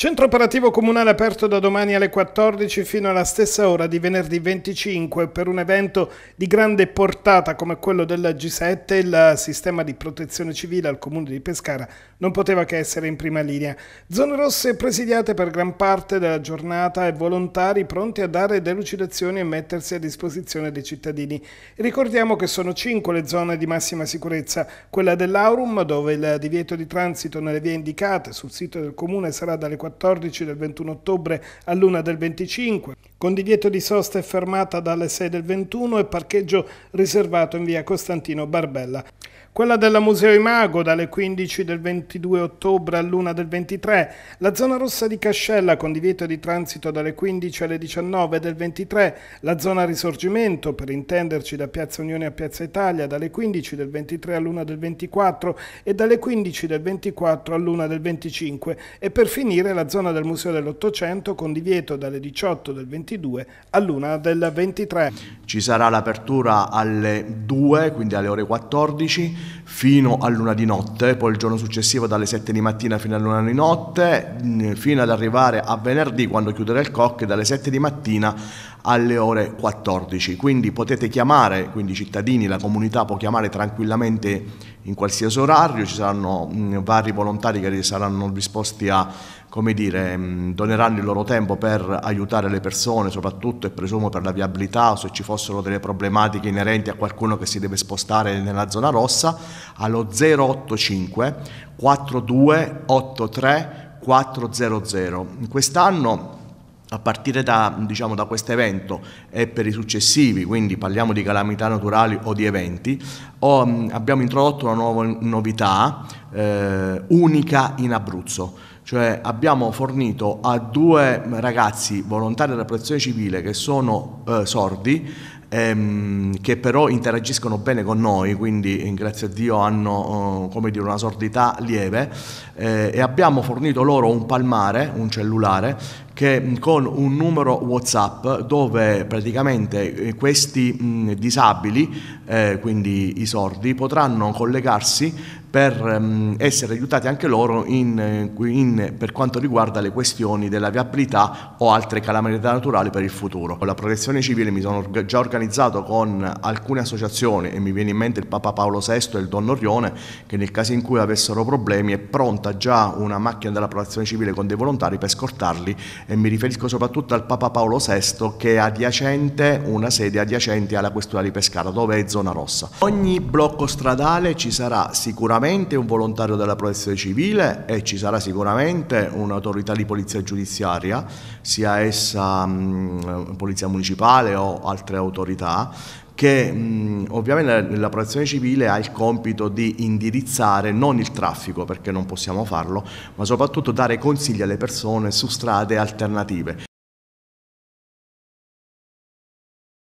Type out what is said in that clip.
Centro operativo comunale aperto da domani alle 14 fino alla stessa ora di venerdì 25 per un evento di grande portata come quello del G7, il sistema di protezione civile al comune di Pescara non poteva che essere in prima linea. Zone rosse presidiate per gran parte della giornata e volontari pronti a dare delucidazioni e mettersi a disposizione dei cittadini. Ricordiamo che sono cinque le zone di massima sicurezza, quella dell'Aurum dove il divieto di transito nelle vie indicate sul sito del comune sarà dalle 14 14 del 21 ottobre all'1 del 25, con divieto di sosta e fermata dalle 6 del 21 e parcheggio riservato in via Costantino Barbella. Quella della Museo Imago dalle 15 del 22 ottobre all'1 del 23, la zona rossa di Cascella con divieto di transito dalle 15 alle 19 del 23, la zona Risorgimento per intenderci da Piazza Unione a Piazza Italia dalle 15 del 23 all'1 del 24 e dalle 15 del 24 all'1 del 25 e per finire la nella zona del Museo dell'Ottocento con divieto dalle 18 del 22 all'1 del 23. Ci sarà l'apertura alle 2, quindi alle ore 14, fino all'1 di notte, poi il giorno successivo dalle 7 di mattina fino all'1 di notte, mm, fino ad arrivare a venerdì quando chiuderà il COC dalle 7 di mattina alle ore 14. Quindi potete chiamare, quindi i cittadini, la comunità può chiamare tranquillamente in qualsiasi orario, ci saranno mh, mm, vari volontari che saranno disposti a, come dire, mh, mm, doneranno il loro tempo per aiutare le persone, soprattutto e presumo per la viabilità o se ci fossero delle problematiche inerenti a qualcuno che si deve spostare nella zona rossa, allo 085 4283 400. Quest'anno a partire da, diciamo, da questo evento e per i successivi, quindi parliamo di calamità naturali o di eventi, o, abbiamo introdotto una nuova novità eh, unica in Abruzzo. Cioè abbiamo fornito a due ragazzi volontari della protezione civile che sono eh, sordi Ehm, che però interagiscono bene con noi, quindi eh, grazie a Dio hanno eh, dire, una sordità lieve eh, e abbiamo fornito loro un palmare, un cellulare, che con un numero WhatsApp dove praticamente eh, questi mh, disabili, eh, quindi i sordi, potranno collegarsi per mh, essere aiutati anche loro in, eh, in, per quanto riguarda le questioni della viabilità o altre calamità naturali per il futuro. Con La protezione civile mi sono già organizzato con alcune associazioni e mi viene in mente il Papa Paolo VI e il Don Orione che nel caso in cui avessero problemi è pronta già una macchina della protezione civile con dei volontari per scortarli e mi riferisco soprattutto al Papa Paolo VI che è adiacente, una sede adiacente alla questura di Pescara dove è zona rossa. Ogni blocco stradale ci sarà sicuramente un volontario della protezione civile e ci sarà sicuramente un'autorità di polizia giudiziaria, sia essa mh, mm, polizia municipale o altre autorità che mh, ovviamente la protezione civile ha il compito di indirizzare non il traffico, perché non possiamo farlo, ma soprattutto dare consigli alle persone su strade alternative.